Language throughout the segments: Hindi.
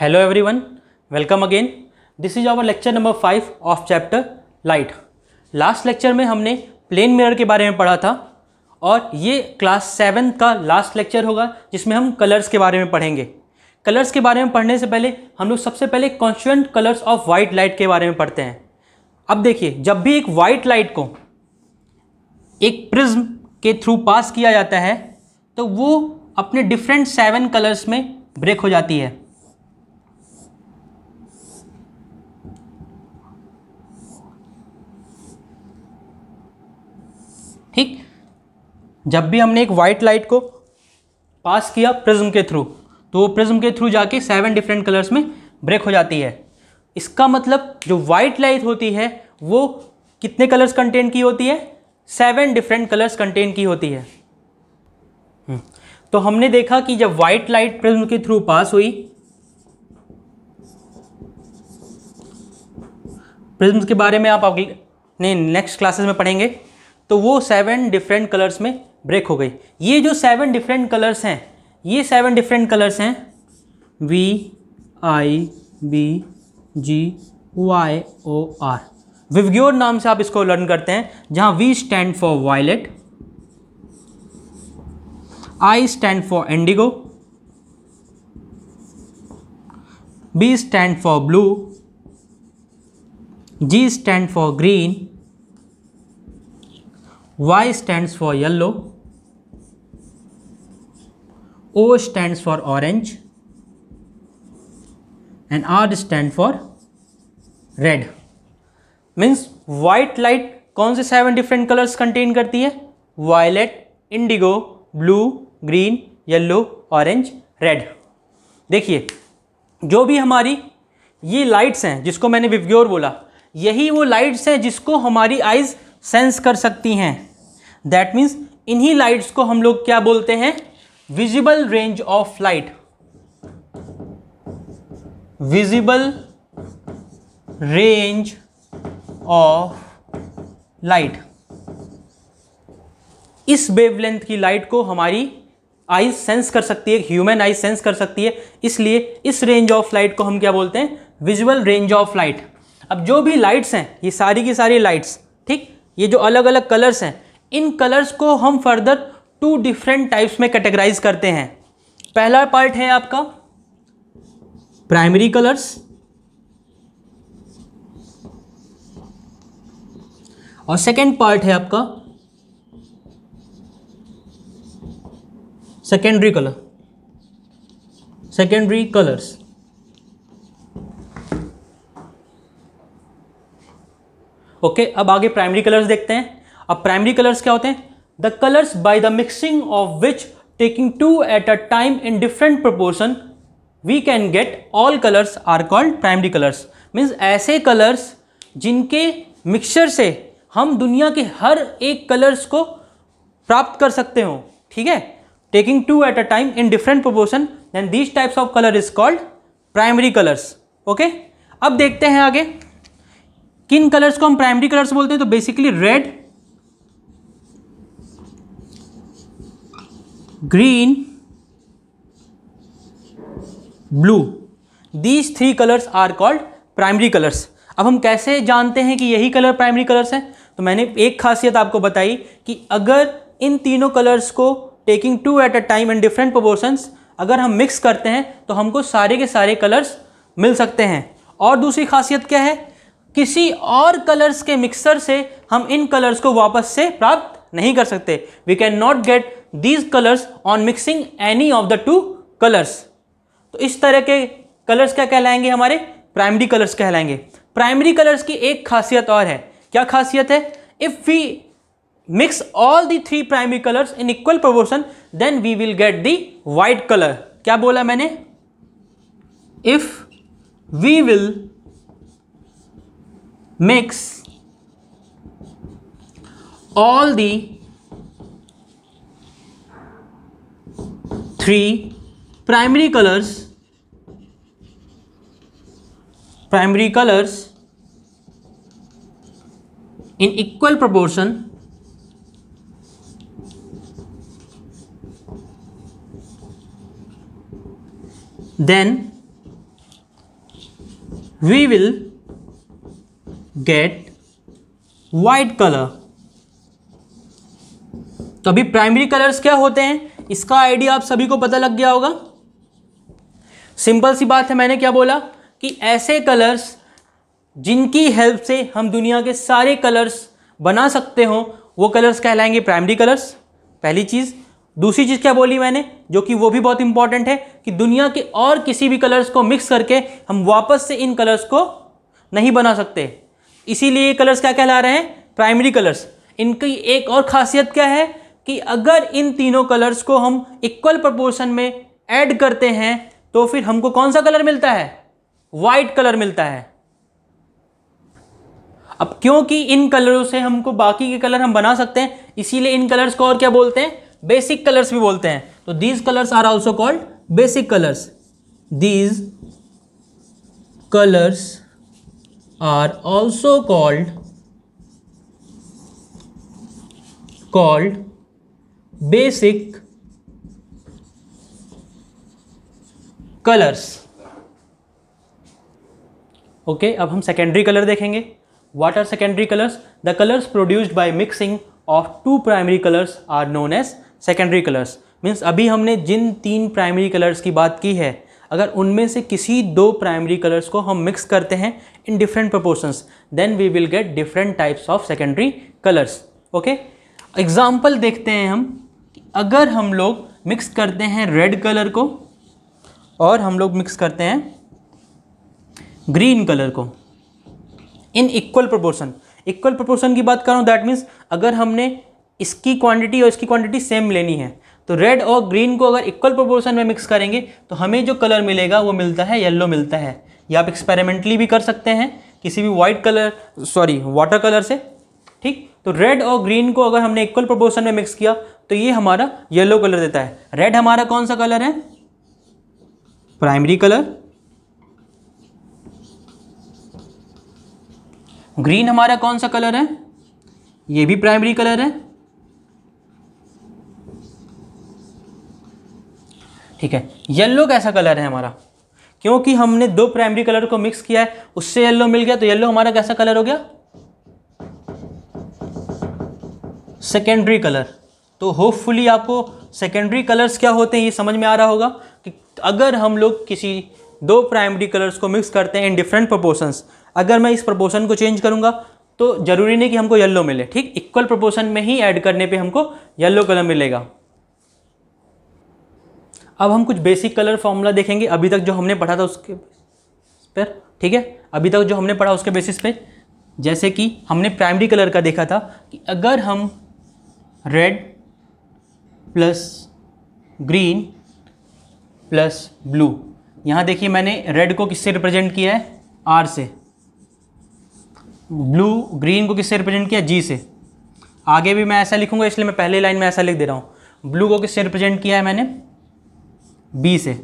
Hello everyone welcome again this is our lecture number five of chapter light last lecture में हमने प्लेन मिरर के बारे में पढ़ा था और ये क्लास सेवन का लास्ट लेक्चर होगा जिसमें हम कलर्स के बारे में पढ़ेंगे कलर्स के बारे में पढ़ने से पहले हम लोग सबसे पहले constant colours of white light के बारे में पढ़ते हैं अब देखिए जब भी एक वाइट लाइट को एक प्रिज्म के थ्रू पास किया जाता है तो वो अपने डिफरेंट सेवन कलर्स में ब्रेक हो जाती है ठीक जब भी हमने एक वाइट लाइट को पास किया प्रिज्म के थ्रू तो वो प्रिज्म के थ्रू जाके सेवन डिफरेंट कलर्स में ब्रेक हो जाती है इसका मतलब जो वाइट लाइट होती है वो कितने कलर्स कंटेन की होती है सेवन डिफरेंट कलर्स कंटेन की होती है हम्म। तो हमने देखा कि जब वाइट लाइट प्रिज्म के थ्रू पास हुई प्रिज्म के बारे में आप अगले नेक्स्ट क्लासेस में पढ़ेंगे तो वो सेवन डिफरेंट कलर्स में ब्रेक हो गई ये जो सेवन डिफरेंट कलर्स हैं ये सेवन डिफरेंट कलर्स हैं V I B G Y O R विवग्योर नाम से आप इसको लर्न करते हैं जहाँ V stand for violet I stand for indigo B stand for blue G stand for green Y stand for yellow O stands for orange and R stand for red means white light कौन से सेवन डिफरेंट कलर्स कंटेन करती है violet indigo blue green yellow orange red देखिए जो भी हमारी ये लाइट्स हैं जिसको मैंने विवग्योर बोला यही वो लाइट्स हैं जिसको हमारी आइज़ सेंस कर सकती हैं दैट मीन्स इन्हीं लाइट्स को हम लोग क्या बोलते हैं visible range of light visible range of light इस वेवलेंथ की लाइट को हमारी आई सेंस कर सकती है ह्यूमन आई सेंस कर सकती है इसलिए इस रेंज ऑफ लाइट को हम क्या बोलते हैं विजुअल रेंज ऑफ लाइट अब जो भी लाइट्स हैं ये सारी की सारी लाइट्स ठीक ये जो अलग अलग कलर्स हैं इन कलर्स को हम फर्दर टू डिफरेंट टाइप्स में कैटेगराइज करते हैं पहला पार्ट है आपका प्राइमरी कलर्स और सेकेंड पार्ट है आपका secondary colour secondary colours okay अब आगे प्राइमरी कलर्स देखते हैं अब प्राइमरी कलर्स क्या होते हैं the colours by the mixing of which taking two at a time in different proportion we can get all colours are called primary colours means ऐसे कलर्स जिनके मिक्सचर से हम दुनिया के हर एक कलर्स को प्राप्त कर सकते हो ठीक है taking two at a time in different proportion then these types of colour is called primary colours okay अब देखते हैं आगे किन कलर्स को हम प्राइमरी कलर्स बोलते हैं तो basically red green blue these three colors are called primary colors अब हम कैसे जानते हैं कि यही कलर प्राइमरी कलर्स हैं तो मैंने एक खासियत आपको बताई कि अगर इन तीनों कलर्स को taking two at a time in different proportions अगर हम मिक्स करते हैं तो हमको सारे के सारे कलर्स मिल सकते हैं और दूसरी खासियत क्या है किसी और कलर्स के मिक्सर से हम इन कलर्स को वापस से प्राप्त नहीं कर सकते we can not get these colours on mixing any of the two colours तो इस तरह के कलर्स क्या कहलाएंगे हमारे प्राइमरी कलर्स कहलाएंगे प्राइमरी कलर्स की एक खासियत और है क्या खासियत है if we mix all the three primary colours in equal proportion then we will get the white colour क्या बोला मैंने if we will mix all the three primary colours primary colours in equal proportion then we will get white colour तो अभी प्राइमरी कलर्स क्या होते हैं इसका आइडिया आप सभी को पता लग गया होगा सिंपल सी बात है मैंने क्या बोला कि ऐसे कलर्स जिनकी हेल्प से हम दुनिया के सारे कलर्स बना सकते हो वो कलर्स कहलाएंगे प्राइमरी कलर्स पहली चीज़ दूसरी चीज़ क्या बोली मैंने जो कि वो भी बहुत इंपॉर्टेंट है कि दुनिया के और किसी भी कलर्स को मिक्स करके हम वापस से इन कलर्स को नहीं बना सकते इसीलिए ये कलर्स क्या कहला रहे हैं प्राइमरी कलर्स इनकी एक और खासियत क्या है कि अगर इन तीनों कलर्स को हम इक्वल प्रपोर्शन में ऐड करते हैं तो फिर हमको कौन सा कलर मिलता है वाइट कलर मिलता है अब क्योंकि इन कलरों से हमको बाकी के कलर हम बना सकते हैं इसीलिए इन कलर्स को और क्या बोलते हैं बेसिक कलर्स भी बोलते हैं तो these colours are also called basic colours these colours are also called called basic colours okay अब हम सेकेंडरी कलर देखेंगे what are secondary colours the colours produced by mixing of two primary colours are known as secondary colours means अभी हमने जिन तीन प्राइमरी कलर्स की बात की है अगर उनमें से किसी दो प्राइमरी कलर्स को हम मिक्स करते हैं in different proportions then we will get different types of secondary colours okay example देखते हैं हम अगर हम लोग मिक्स करते हैं रेड कलर को और हम लोग मिक्स करते हैं ग्रीन कलर को in equal proportion equal proportion की बात करूँ दैट मीन्स अगर हमने इसकी क्वांटिटी और इसकी क्वांटिटी सेम लेनी है तो रेड और ग्रीन को अगर इक्वल प्रोपोर्शन में मिक्स करेंगे तो हमें जो कलर मिलेगा वो मिलता है येलो मिलता है या आप एक्सपेरिमेंटली भी कर सकते हैं किसी भी white colour sorry water colour से ठीक तो रेड और ग्रीन को अगर हमने इक्वल प्रोपोर्शन में मिक्स किया तो ये हमारा येलो कलर देता है रेड हमारा कौन सा कलर है प्राइमरी कलर ग्रीन हमारा कौन सा कलर है ये भी प्राइमरी कलर है ठीक है येलो कैसा कलर है हमारा क्योंकि हमने दो प्राइमरी कलर को मिक्स किया है उससे येलो मिल गया तो येलो हमारा कैसा कलर हो गया सेकेंडरी कलर तो होपफुली आपको सेकेंडरी कलर्स क्या होते हैं ये समझ में आ रहा होगा कि अगर हम लोग किसी दो प्राइमरी कलर्स को मिक्स करते हैं इन डिफरेंट प्रपोर्सन्स अगर मैं इस प्रपोर्सन को चेंज करूँगा तो ज़रूरी नहीं कि हमको येल्लो मिले ठीक इक्वल प्रपोर्सन में ही ऐड करने पर हमको येल्लो कलर मिलेगा अब हम कुछ बेसिक कलर फॉर्मूला देखेंगे अभी तक जो हमने पढ़ा था उसके पर ठीक है अभी तक जो हमने पढ़ा उसके बेसिस पे जैसे कि हमने प्राइमरी कलर का देखा था कि अगर हम red plus green plus blue यहाँ देखिए मैंने रेड को किससे रिप्रेजेंट किया है आर से ब्लू ग्रीन को किससे रिप्रेजेंट किया जी से आगे भी मैं ऐसा लिखूंगा इसलिए मैं पहले लाइन में ऐसा लिख दे रहा हूँ ब्लू को किससे रिप्रेजेंट किया है मैंने बी से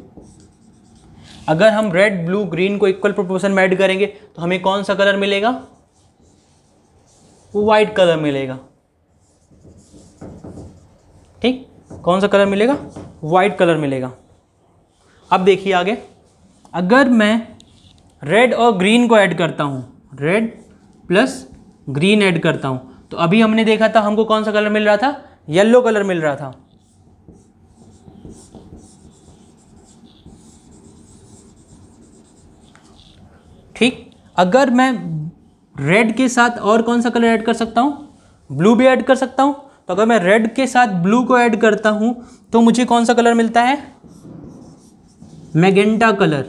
अगर हम रेड ब्लू ग्रीन को इक्वल प्रोपोर्शन में ऐड करेंगे तो हमें कौन सा कलर मिलेगा वो वाइट कलर मिलेगा ठीक कौन सा कलर मिलेगा वाइट कलर मिलेगा अब देखिए आगे अगर मैं रेड और ग्रीन को ऐड करता हूँ रेड प्लस ग्रीन ऐड करता हूँ तो अभी हमने देखा था हमको कौन सा कलर मिल रहा था येलो कलर मिल रहा था ठीक अगर मैं रेड के साथ और कौन सा कलर ऐड कर सकता हूँ ब्लू भी ऐड कर सकता हूँ तो अगर मैं रेड के साथ ब्लू को ऐड करता हूं तो मुझे कौन सा कलर मिलता है मैगेंटा कलर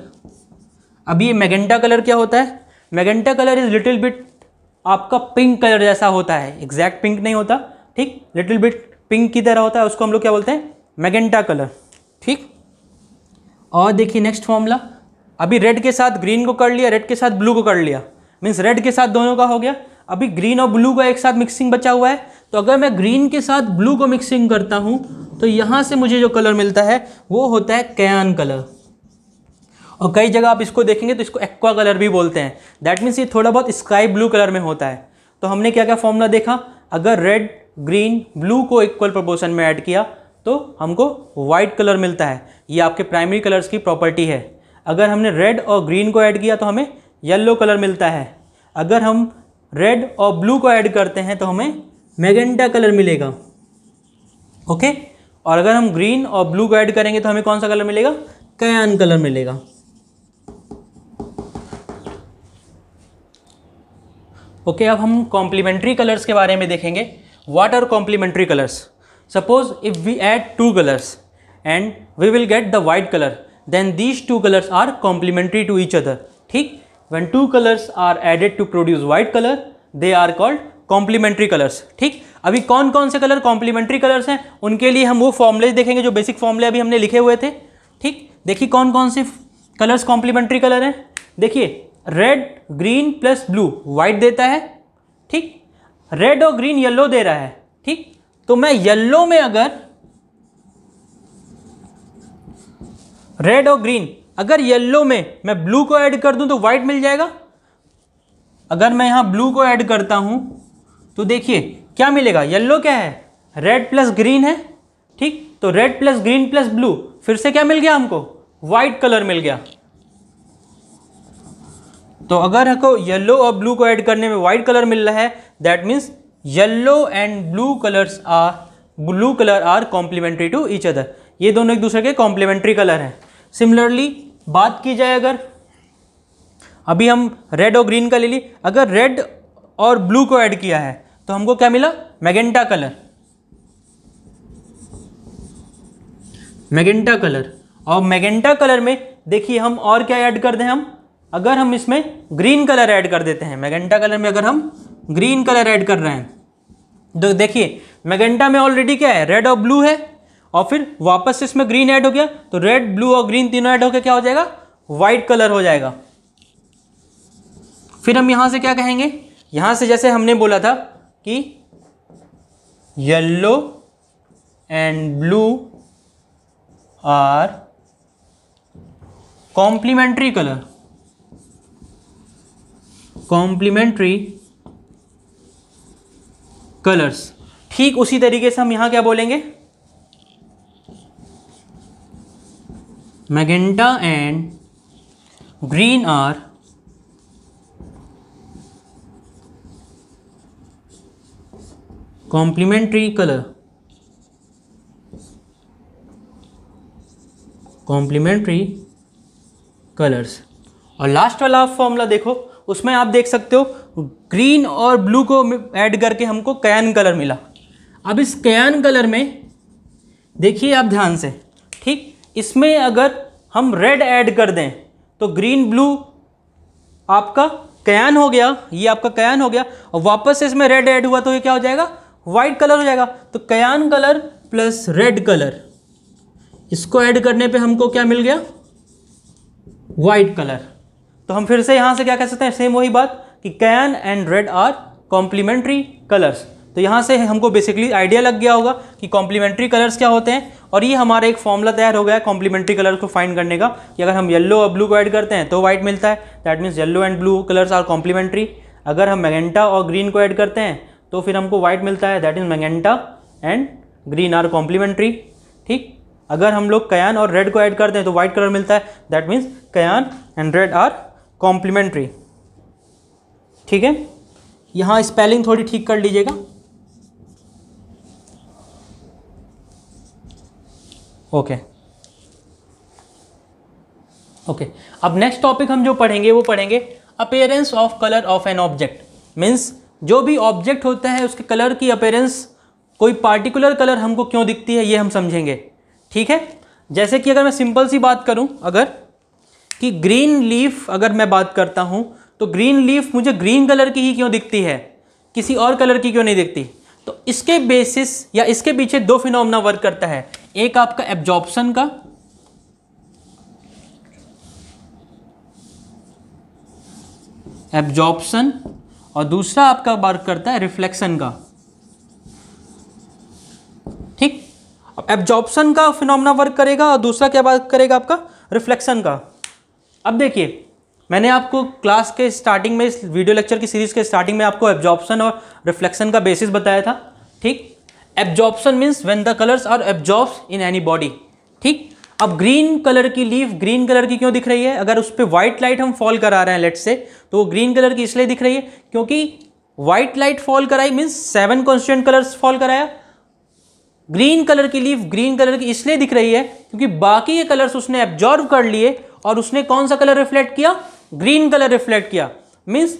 अभी ये मैगेंटा कलर क्या होता है magenta colour is little bit आपका पिंक कलर जैसा होता है एग्जैक्ट पिंक नहीं होता ठीक लिटिल बिट पिंक की तरह होता है उसको हम लोग क्या बोलते हैं मैगेंटा कलर ठीक और देखिए नेक्स्ट फॉर्मूला अभी रेड के साथ ग्रीन को कर लिया रेड के साथ ब्लू को कर लिया मीन्स रेड के साथ दोनों का हो गया अभी ग्रीन और ब्लू का एक साथ मिक्सिंग बचा हुआ है तो अगर मैं ग्रीन के साथ ब्लू को मिक्सिंग करता हूँ तो यहाँ से मुझे जो कलर मिलता है वो होता है कैन कलर और कई जगह आप इसको देखेंगे तो इसको एक्वा कलर भी बोलते हैं दैट मीन्स ये थोड़ा बहुत स्काई ब्लू कलर में होता है तो हमने क्या क्या फॉर्मूला देखा अगर रेड ग्रीन ब्लू को इक्वल प्रपोर्शन में ऐड किया तो हमको वाइट कलर मिलता है ये आपके प्राइमरी कलर्स की प्रॉपर्टी है अगर हमने रेड और ग्रीन को ऐड किया तो हमें येलो कलर मिलता है अगर हम रेड और ब्लू को ऐड करते हैं तो हमें मैगेंटा कलर मिलेगा ओके और अगर हम ग्रीन और ब्लू को ऐड करेंगे तो हमें कौन सा कलर मिलेगा कयान कलर मिलेगा ओके अब हम कॉम्प्लीमेंट्री कलर्स के बारे में देखेंगे what are complementary colours suppose if we add two colours and we will get the white colour then these two colours are complementary to each other ठीक when two colors are added to produce white color they are called complementary colours ठीक अभी कौन कौन से कलर कॉम्प्लीमेंट्री कलर्स हैं उनके लिए हम वो फॉर्मुले देखेंगे जो बेसिक फॉर्मुले अभी हमने लिखे हुए थे ठीक देखिए कौन कौन से कलर्स कॉम्प्लीमेंट्री कलर हैं देखिए red green plus blue white देता है ठीक रेड और ग्रीन येल्लो दे रहा है ठीक तो मैं येल्लो में अगर रेड और ग्रीन अगर येल्लो में मैं ब्लू को ऐड कर दूं तो वाइट मिल जाएगा अगर मैं यहाँ ब्लू को ऐड करता हूँ तो देखिए क्या मिलेगा येल्लो क्या है रेड प्लस ग्रीन है ठीक तो red plus green plus blue फिर से क्या मिल गया हमको वाइट कलर मिल गया तो अगर हमको येल्लो और ब्लू को ऐड करने में वाइट कलर मिल रहा है that means yellow and blue colours are blue colour are complementary to each other ये दोनों एक दूसरे के कॉम्प्लीमेंट्री कलर हैं सिमिलरली बात की जाए अगर अभी हम रेड और ग्रीन का ले ली अगर रेड और ब्लू को ऐड किया है तो हमको क्या मिला मैगेंटा कलर मैगेंटा कलर और मैगेंटा कलर में देखिए हम और क्या ऐड कर दें हम अगर हम इसमें ग्रीन कलर ऐड कर देते हैं मैगेंटा कलर में अगर हम ग्रीन कलर ऐड कर रहे हैं तो देखिए मैगेंटा में ऑलरेडी क्या है रेड और ब्लू है और फिर वापस से इसमें ग्रीन ऐड हो गया तो रेड ब्लू और ग्रीन तीनों ऐड होकर क्या हो जाएगा वाइट कलर हो जाएगा फिर हम यहां से क्या कहेंगे यहां से जैसे हमने बोला था कि yellow and blue are complementary colour complementary colours ठीक उसी तरीके से हम यहां क्या बोलेंगे magenta and green are complementary color complementary colors और लास्ट वाला आप फॉर्मूला देखो उसमें आप देख सकते हो ग्रीन और ब्लू को ऐड करके हमको कैन कलर मिला अब इस कैन कलर में देखिए आप ध्यान से ठीक इसमें अगर हम रेड ऐड कर दें तो ग्रीन ब्लू आपका कयान हो गया ये आपका कयान हो गया और वापस से इसमें रेड ऐड हुआ तो ये क्या हो जाएगा वाइट कलर हो जाएगा तो cyan colour plus red colour इसको ऐड करने पे हमको क्या मिल गया वाइट कलर तो हम फिर से यहाँ से क्या कह सकते हैं सेम वही बात कि cyan and red are complementary colours तो यहाँ से हमको बेसिकली आइडिया लग गया होगा कि कॉम्प्लीमेंट्री कलर्स क्या होते हैं और ये हमारा एक फॉर्मूला तैयार हो गया है कॉम्प्लीमेंट्री कलर को फाइंड करने का कि अगर हम येलो और ब्लू को ऐड करते हैं तो व्हाइट मिलता है that means yellow and blue colours are complementary अगर हम मैगेंटा और ग्रीन को ऐड करते हैं तो फिर हमको व्हाइट मिलता है that is magenta and green are complementary ठीक अगर हम लोग कयान और रेड को ऐड करते हैं तो वाइट कलर मिलता है that means cyan and red are complementary ठीक है यहाँ स्पेलिंग थोड़ी ठीक कर लीजिएगा ओके ओके अब नेक्स्ट टॉपिक हम जो पढ़ेंगे वो पढ़ेंगे appearance of colour of an object means जो भी ऑब्जेक्ट होता है उसके कलर की अपेयरेंस कोई पार्टिकुलर कलर हमको क्यों दिखती है ये हम समझेंगे ठीक है जैसे कि अगर मैं सिंपल सी बात करूं अगर कि ग्रीन लीफ अगर मैं बात करता हूं तो ग्रीन लीफ मुझे ग्रीन कलर की ही क्यों दिखती है किसी और कलर की क्यों नहीं दिखती तो इसके बेसिस या इसके पीछे दो फिनोमना वर्क करता है एक आपका एब्जॉर्प्शन का एब्जॉर्प्शन और दूसरा आपका वर्क करता है रिफ्लेक्शन का ठीक अब एब्जॉर्प्शन का फिनोमना वर्क करेगा और दूसरा क्या वर्क करेगा आपका रिफ्लेक्शन का अब देखिए मैंने आपको क्लास के स्टार्टिंग में इस वीडियो लेक्चर की सीरीज़ के स्टार्टिंग में आपको एब्जॉर्प्शन और रिफ्लेक्शन का बेसिस बताया था ठीक absorption means when the colours are absorbs in any body ठीक अब ग्रीन कलर की लीफ ग्रीन कलर की क्यों दिख रही है अगर उस पर व्हाइट लाइट हम फॉल करा रहे हैं लेट से तो वो ग्रीन कलर की इसलिए दिख रही है क्योंकि व्हाइट लाइट फॉल कराई means seven constant colours fall कराया ग्रीन कलर की लीफ ग्रीन कलर की इसलिए दिख रही है क्योंकि बाकी के कलर्स उसने एब्जॉर्व कर लिए और उसने कौन सा कलर रिफ्लेक्ट किया ग्रीन कलर रिफ्लेक्ट किया मीन्स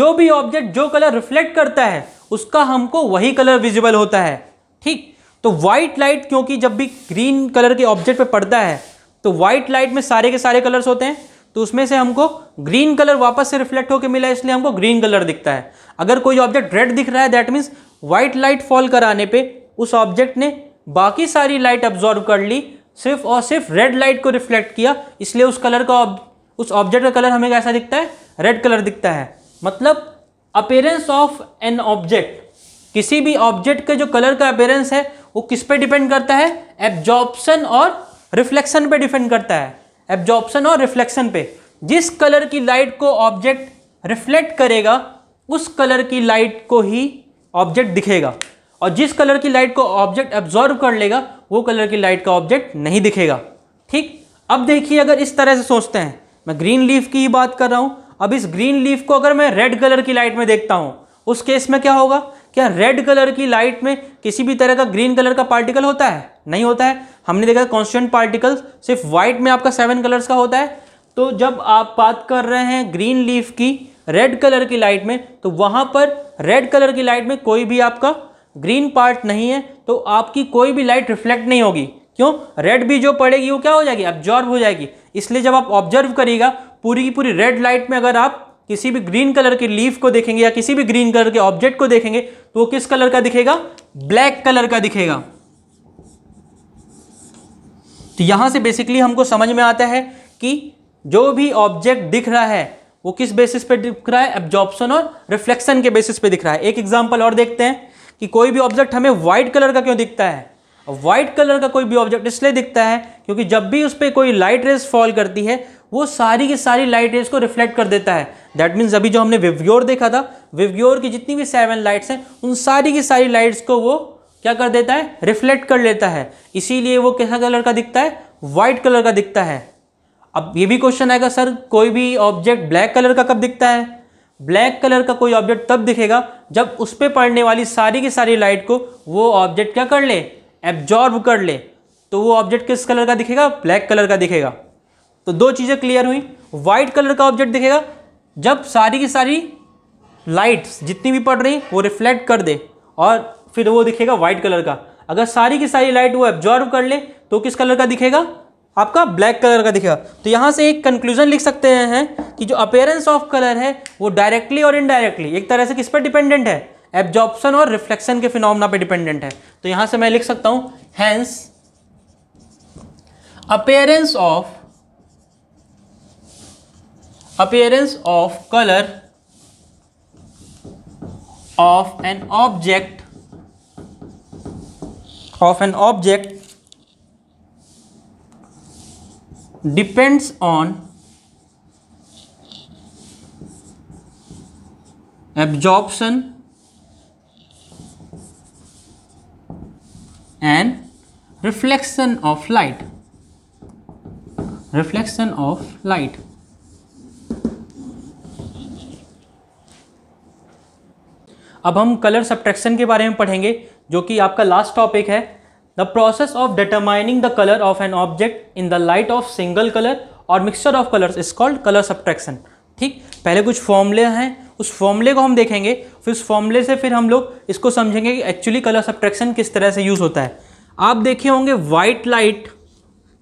जो भी ऑब्जेक्ट जो कलर रिफ्लेक्ट करता है उसका हमको वही कलर विजिबल होता है ठीक तो वाइट लाइट क्योंकि जब भी ग्रीन कलर के ऑब्जेक्ट पे पड़ता है तो वाइट लाइट में सारे के सारे कलर्स होते हैं तो उसमें से हमको ग्रीन कलर वापस से रिफ्लेक्ट होकर मिला इसलिए हमको ग्रीन कलर दिखता है अगर कोई ऑब्जेक्ट रेड दिख रहा है that means white light fall कराने पर उस ऑब्जेक्ट ने बाकी सारी लाइट ऑब्जॉर्व कर ली सिर्फ और सिर्फ रेड लाइट को रिफ्लेक्ट किया इसलिए उस कलर का उस ऑब्जेक्ट का कलर हमें कैसा दिखता है रेड कलर दिखता है मतलब अपेयरेंस ऑफ एन ऑब्जेक्ट किसी भी ऑब्जेक्ट के जो कलर का अपेयरेंस है वो किस पे डिपेंड करता है एब्जॉर्प्शन और रिफ्लेक्शन पे डिपेंड करता है एब्जॉर्प्शन और रिफ्लेक्शन पे जिस कलर की लाइट को ऑब्जेक्ट रिफ्लेक्ट करेगा उस कलर की लाइट को ही ऑब्जेक्ट दिखेगा और जिस कलर की लाइट को ऑब्जेक्ट एब्जॉर्व कर लेगा वो कलर की लाइट का ऑब्जेक्ट नहीं दिखेगा ठीक अब देखिए अगर इस तरह से सोचते हैं मैं ग्रीन लीफ की ही बात कर रहा हूँ अब इस ग्रीन लीफ को अगर मैं रेड कलर की लाइट में देखता हूँ उस केस में क्या होगा क्या रेड कलर की लाइट में किसी भी तरह का ग्रीन कलर का पार्टिकल होता है नहीं होता है हमने देखा कॉन्स्टेंट पार्टिकल सिर्फ व्हाइट में आपका सेवन कलर्स का होता है तो जब आप बात कर रहे हैं ग्रीन लीफ की रेड कलर की लाइट में तो वहाँ पर रेड कलर की लाइट में कोई भी आपका ग्रीन पार्ट नहीं है तो आपकी कोई भी लाइट रिफ्लेक्ट नहीं होगी क्यों रेड भी जो पड़ेगी वो क्या हो जाएगी ऑब्जॉर्व हो जाएगी इसलिए जब आप ऑब्जर्व करिएगा पूरी की पूरी रेड लाइट में अगर आप किसी भी ग्रीन कलर के लीफ को देखेंगे या किसी भी ग्रीन कलर के ऑब्जेक्ट को देखेंगे तो वो किस कलर का दिखेगा ब्लैक कलर का दिखेगा तो यहां से बेसिकली हमको समझ में आता है कि जो भी ऑब्जेक्ट दिख रहा है वो किस बेसिस पे दिख रहा है एब्जॉर्प्शन और रिफ्लेक्शन के बेसिस पे दिख रहा है एक एग्जाम्पल और देखते हैं कि कोई भी ऑब्जेक्ट हमें व्हाइट कलर का क्यों दिखता है वाइट कलर का कोई भी ऑब्जेक्ट इसलिए दिखता है क्योंकि जब भी उस पर कोई लाइट रेस फॉल करती है वो सारी की सारी लाइट रेस को रिफ्लेक्ट कर देता है दैट मीन्स अभी जो हमने विव्योर देखा था विव्योर की जितनी भी सेवन लाइट्स हैं उन सारी की सारी लाइट्स को वो क्या कर देता है रिफ्लेक्ट कर लेता है इसीलिए वो कैसा कलर का दिखता है व्हाइट कलर का दिखता है अब ये भी क्वेश्चन आएगा सर कोई भी ऑब्जेक्ट ब्लैक कलर का कब दिखता है ब्लैक कलर का कोई ऑब्जेक्ट तब दिखेगा जब उस पर पड़ने वाली सारी की सारी लाइट को वो ऑब्जेक्ट क्या कर ले एब्जॉर्ब कर ले तो वो ऑब्जेक्ट किस कलर का दिखेगा ब्लैक कलर का दिखेगा तो दो चीज़ें क्लियर हुई वाइट कलर का ऑब्जेक्ट दिखेगा जब सारी की सारी लाइट्स जितनी भी पड़ रही वो रिफ्लेक्ट कर दे और फिर वो दिखेगा वाइट कलर का अगर सारी की सारी लाइट वो एब्जॉर्ब कर ले तो किस कलर का दिखेगा आपका ब्लैक कलर का दिखेगा तो यहाँ से एक कंक्लूजन लिख सकते हैं कि जो अपेयरेंस ऑफ कलर है वो डायरेक्टली और इनडायरेक्टली एक तरह से किस पर डिपेंडेंट है एब्जॉर्प्शन और रिफ्लेक्शन के फिनोमना पे डिपेंडेंट है तो यहां से मैं लिख सकता हूं hence appearance of appearance of colour of an object of an object depends on absorption and reflection of light reflection of light अब हम कलर सब्ट्रैक्शन के बारे में पढ़ेंगे जो कि आपका लास्ट टॉपिक है the process of determining the colour of an object in the light of single colour और mixture of colours is called colour subtraction ठीक पहले कुछ फॉर्मूले हैं उस फॉर्मूले को हम देखेंगे फिर उस फॉर्मूले से फिर हम लोग इसको समझेंगे कि एक्चुअली कलर सब्ट्रैक्शन किस तरह से यूज़ होता है आप देखे होंगे वाइट लाइट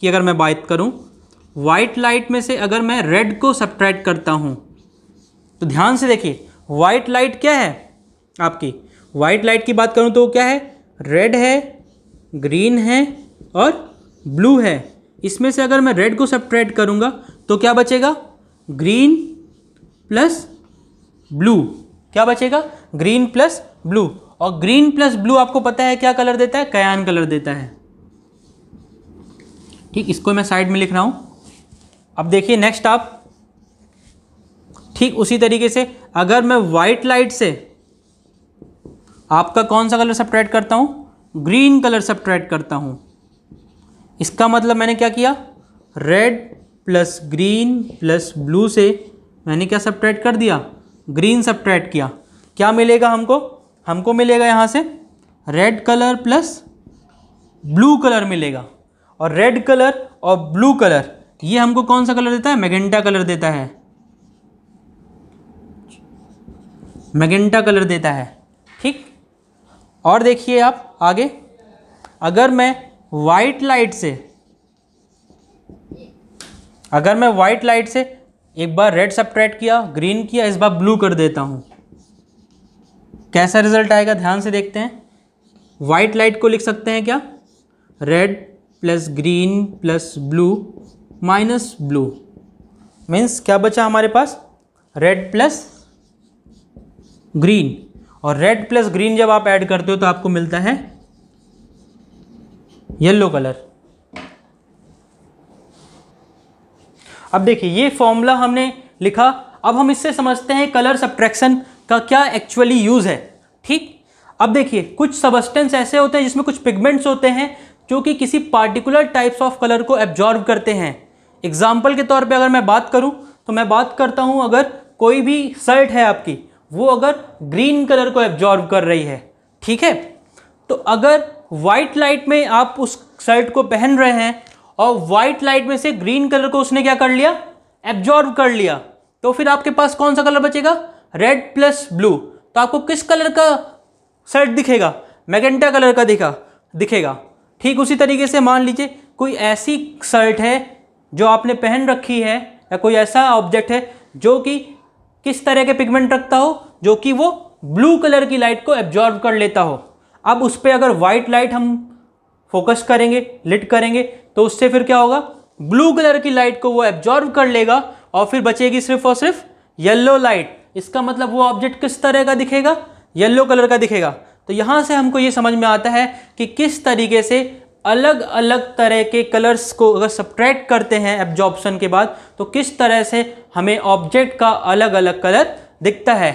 की अगर मैं बात करूँ वाइट लाइट में से अगर मैं रेड को सब्ट्रैक्ट करता हूँ तो ध्यान से देखिए वाइट लाइट क्या है आपकी वाइट लाइट की बात करूँ तो क्या है रेड है ग्रीन है और ब्लू है इसमें से अगर मैं रेड को सब्ट्रैक्ट करूँगा तो क्या बचेगा ग्रीन प्लस ब्लू क्या बचेगा ग्रीन प्लस ब्लू और ग्रीन प्लस ब्लू आपको पता है क्या कलर देता है कयान कलर देता है ठीक इसको मैं साइड में लिख रहा हूं अब देखिए नेक्स्ट आप ठीक उसी तरीके से अगर मैं वाइट लाइट से आपका कौन सा कलर सब्ट्रैक्ट करता हूं ग्रीन कलर सब्ट्रैक्ट करता हूं इसका मतलब मैंने क्या किया red plus green plus blue से मैंने क्या सब्ट्रैक्ट कर दिया ग्रीन सब्ट्रैक्ट किया क्या मिलेगा हमको हमको मिलेगा यहाँ से red colour plus blue colour मिलेगा और रेड कलर और ब्लू कलर ये हमको कौन सा कलर देता है मैगेंटा कलर देता है मैगेंटा कलर देता है ठीक और देखिए आप आगे अगर मैं वाइट लाइट से अगर मैं वाइट लाइट से एक बार रेड सब्ट्रैक्ट किया ग्रीन किया इस बार ब्लू कर देता हूँ कैसा रिजल्ट आएगा ध्यान से देखते हैं वाइट लाइट को लिख सकते हैं क्या red plus green plus blue minus blue means क्या बचा हमारे पास रेड प्लस ग्रीन और रेड प्लस ग्रीन जब आप ऐड करते हो तो आपको मिलता है येलो कलर अब देखिए ये फॉर्मूला हमने लिखा अब हम इससे समझते हैं कलर सब्ट्रैक्शन का क्या एक्चुअली यूज़ है ठीक अब देखिए कुछ सबस्टेंस ऐसे होते हैं जिसमें कुछ पिगमेंट्स होते हैं जो कि किसी पार्टिकुलर टाइप्स ऑफ कलर को एब्जॉर्व करते हैं एग्जाम्पल के तौर पर अगर मैं बात करूँ तो मैं बात करता हूँ अगर कोई भी शर्ट है आपकी वो अगर ग्रीन कलर को एब्जॉर्व कर रही है ठीक है तो अगर वाइट लाइट में आप उस शर्ट को पहन रहे हैं और व्हाइट लाइट में से ग्रीन कलर को उसने क्या कर लिया एब्जॉर्व कर लिया तो फिर आपके पास कौन सा कलर बचेगा रेड प्लस ब्लू तो आपको किस कलर का शर्ट दिखेगा मैगेंटा कलर का दिखा दिखेगा ठीक उसी तरीके से मान लीजिए कोई ऐसी शर्ट है जो आपने पहन रखी है या कोई ऐसा ऑब्जेक्ट है जो कि किस तरह के पिगमेंट रखता हो जो कि वो ब्लू कलर की लाइट को एब्जॉर्व कर लेता हो अब उस पर अगर वाइट लाइट हम फोकस करेंगे लिट करेंगे तो उससे फिर क्या होगा ब्लू कलर की लाइट को वो एब्जॉर्व कर लेगा और फिर बचेगी सिर्फ और सिर्फ येल्लो लाइट इसका मतलब वो ऑब्जेक्ट किस तरह का दिखेगा येल्लो कलर का दिखेगा तो यहाँ से हमको ये समझ में आता है कि किस तरीके से अलग अलग तरह के कलर्स को अगर सब्ट्रैक्ट करते हैं एब्जॉर्बन के बाद तो किस तरह से हमें ऑब्जेक्ट का अलग अलग कलर दिखता है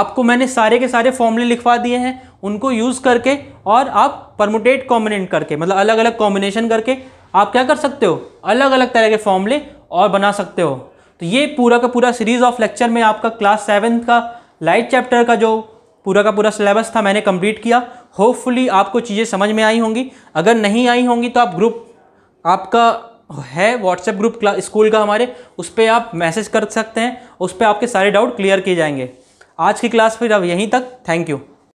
आपको मैंने सारे के सारे फॉर्मूले लिखवा दिए हैं उनको यूज़ करके और आप परमुटेट कॉम्बिनेट करके मतलब अलग अलग कॉम्बिनेशन करके आप क्या कर सकते हो अलग अलग तरह के फॉर्मले और बना सकते हो तो ये पूरा का पूरा सीरीज़ ऑफ लेक्चर में आपका क्लास सेवन्थ का लाइट चैप्टर का जो पूरा का पूरा सिलेबस था मैंने कंप्लीट किया होपफुली आपको चीज़ें समझ में आई होंगी अगर नहीं आई होंगी तो आप ग्रुप आपका है व्हाट्सएप ग्रुप स्कूल का हमारे उस पर आप मैसेज कर सकते हैं उस पर आपके सारे डाउट क्लियर किए जाएंगे आज की क्लास फिर अब यहीं तक थैंक यू